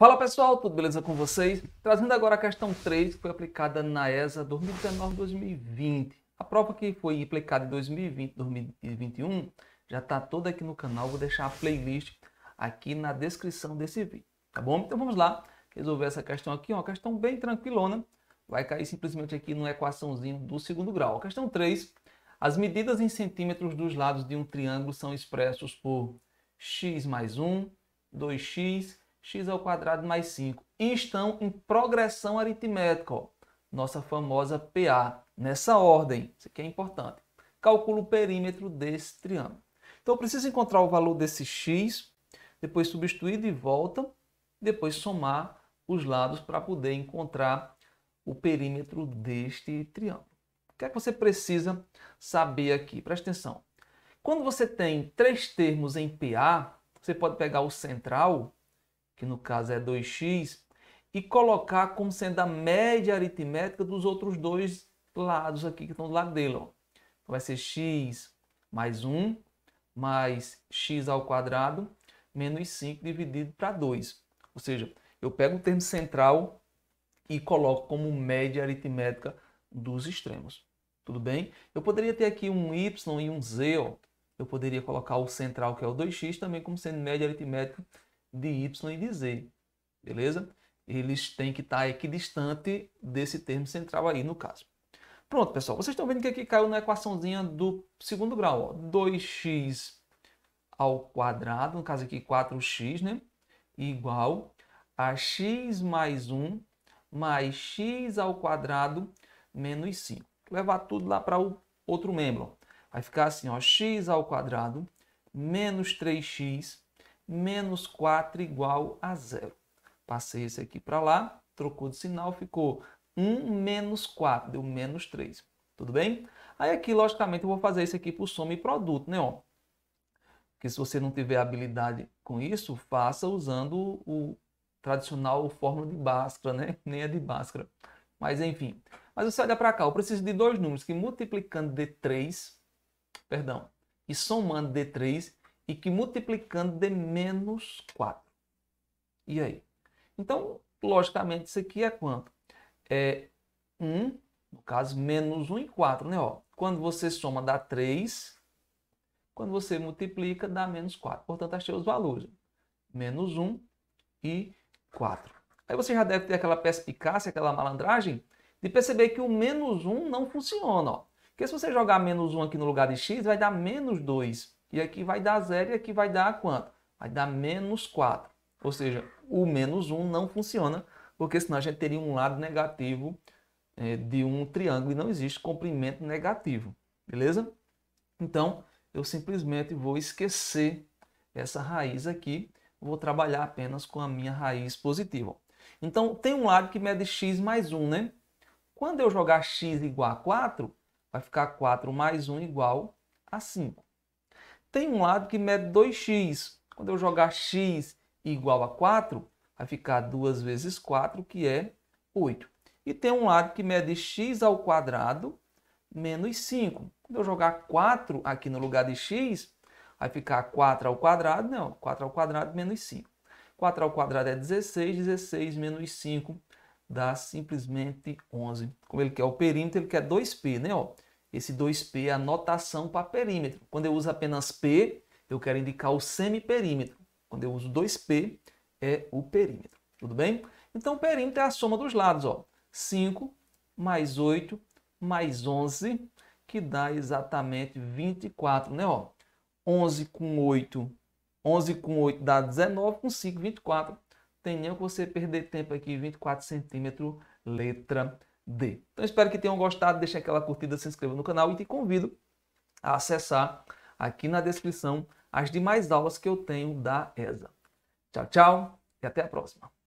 Fala pessoal, tudo beleza com vocês? Trazendo agora a questão 3 que foi aplicada na ESA 2019-2020. A prova que foi aplicada em 2020 2021 já está toda aqui no canal, vou deixar a playlist aqui na descrição desse vídeo, tá bom? Então vamos lá resolver essa questão aqui, uma questão bem tranquilona, vai cair simplesmente aqui numa equaçãozinho do segundo grau. A questão 3, as medidas em centímetros dos lados de um triângulo são expressas por x mais 1, 2x x ao quadrado mais 5 e estão em progressão aritmética, ó, nossa famosa PA, nessa ordem, isso aqui é importante. Calculo o perímetro desse triângulo. Então eu preciso encontrar o valor desse x, depois substituir de volta, depois somar os lados para poder encontrar o perímetro deste triângulo. O que é que você precisa saber aqui? Presta atenção. Quando você tem três termos em PA, você pode pegar o central que no caso é 2x, e colocar como sendo a média aritmética dos outros dois lados aqui que estão do lado dele. Ó. Então vai ser x mais 1 mais x ao quadrado menos 5 dividido para 2. Ou seja, eu pego o termo central e coloco como média aritmética dos extremos. Tudo bem? Eu poderia ter aqui um y e um z. Ó. Eu poderia colocar o central, que é o 2x, também como sendo média aritmética de Y e de Z, beleza? Eles têm que estar equidistante desse termo central aí, no caso. Pronto, pessoal, vocês estão vendo que aqui caiu na equaçãozinha do segundo grau, ó, 2x ao quadrado, no caso aqui 4x, né? Igual a x mais 1 mais x ao quadrado menos 5. Levar tudo lá para o outro membro. Ó. Vai ficar assim, ó, x ao quadrado menos 3x menos 4 igual a zero. Passei esse aqui para lá, trocou de sinal, ficou 1 menos 4, deu menos 3. Tudo bem? Aí aqui, logicamente, eu vou fazer isso aqui por soma e produto, né? Ó? Porque se você não tiver habilidade com isso, faça usando o tradicional fórmula de Bhaskara, né? Nem a de Bhaskara. Mas enfim. Mas você olha para cá, eu preciso de dois números que multiplicando D3, perdão, e somando D3, e que multiplicando de menos 4. E aí? Então, logicamente, isso aqui é quanto? É 1, no caso, menos 1 e 4, né? Ó, quando você soma dá 3, quando você multiplica dá menos 4. Portanto, achei os valores. Menos 1 e 4. Aí você já deve ter aquela perspicácia, aquela malandragem, de perceber que o menos 1 não funciona. Ó. Porque se você jogar menos 1 aqui no lugar de x, vai dar menos 2. E aqui vai dar zero e aqui vai dar quanto? Vai dar menos 4. Ou seja, o menos 1 não funciona, porque senão a gente teria um lado negativo é, de um triângulo e não existe comprimento negativo. Beleza? Então, eu simplesmente vou esquecer essa raiz aqui, vou trabalhar apenas com a minha raiz positiva. Então, tem um lado que mede x mais 1, né? Quando eu jogar x igual a 4, vai ficar 4 mais 1 igual a 5 tem um lado que mede 2x. Quando eu jogar x igual a 4, vai ficar 2 vezes 4, que é 8. E tem um lado que mede x ao quadrado menos 5. Quando eu jogar 4 aqui no lugar de x, vai ficar 4 ao quadrado, não, 4 ao quadrado menos 5. 4 ao quadrado é 16, 16 menos 5 dá simplesmente 11. Como ele quer o perímetro, ele quer 2π, né? esse 2P, é a notação para perímetro. Quando eu uso apenas P, eu quero indicar o semiperímetro. Quando eu uso 2P, é o perímetro. Tudo bem? Então, o perímetro é a soma dos lados. Ó. 5 mais 8 mais 11, que dá exatamente 24, né? Ó, 11 com 8, 11 com 8 dá 19, com 5, 24. Tem nem que você perder tempo aqui, 24 centímetros, letra D. Então espero que tenham gostado, deixe aquela curtida, se inscreva no canal e te convido a acessar aqui na descrição as demais aulas que eu tenho da ESA. Tchau, tchau e até a próxima.